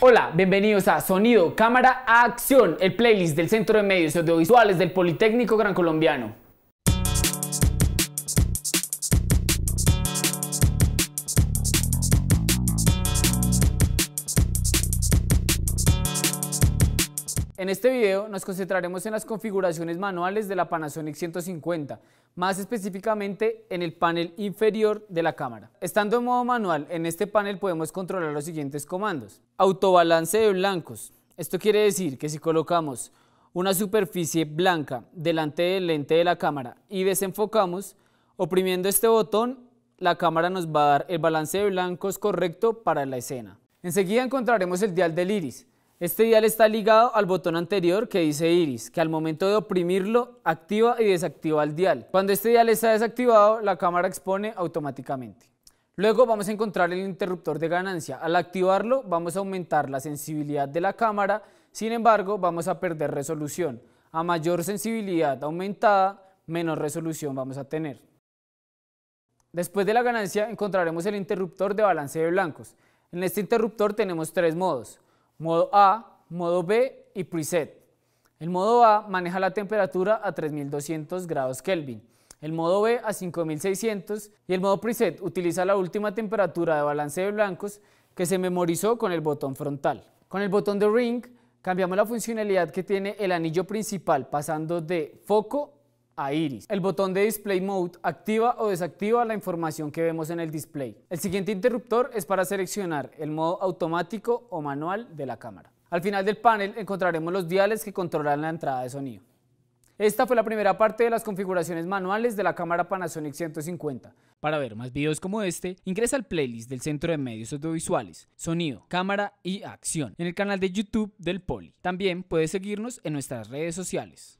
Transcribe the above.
Hola, bienvenidos a Sonido, Cámara, Acción, el playlist del Centro de Medios Audiovisuales del Politécnico Gran Colombiano. En este video nos concentraremos en las configuraciones manuales de la Panasonic 150, más específicamente en el panel inferior de la cámara. Estando en modo manual, en este panel podemos controlar los siguientes comandos. Autobalance de blancos. Esto quiere decir que si colocamos una superficie blanca delante del lente de la cámara y desenfocamos, oprimiendo este botón, la cámara nos va a dar el balance de blancos correcto para la escena. Enseguida encontraremos el dial del iris, este dial está ligado al botón anterior que dice iris, que al momento de oprimirlo activa y desactiva el dial. Cuando este dial está desactivado, la cámara expone automáticamente. Luego vamos a encontrar el interruptor de ganancia. Al activarlo vamos a aumentar la sensibilidad de la cámara, sin embargo vamos a perder resolución. A mayor sensibilidad aumentada, menos resolución vamos a tener. Después de la ganancia encontraremos el interruptor de balance de blancos. En este interruptor tenemos tres modos modo A, modo B y preset. El modo A maneja la temperatura a 3200 grados Kelvin, el modo B a 5600 y el modo preset utiliza la última temperatura de balance de blancos que se memorizó con el botón frontal. Con el botón de ring cambiamos la funcionalidad que tiene el anillo principal pasando de foco Iris. El botón de Display Mode activa o desactiva la información que vemos en el display. El siguiente interruptor es para seleccionar el modo automático o manual de la cámara. Al final del panel encontraremos los diales que controlan la entrada de sonido. Esta fue la primera parte de las configuraciones manuales de la cámara Panasonic 150. Para ver más videos como este, ingresa al playlist del Centro de Medios Audiovisuales, Sonido, Cámara y Acción en el canal de YouTube del Poli. También puedes seguirnos en nuestras redes sociales.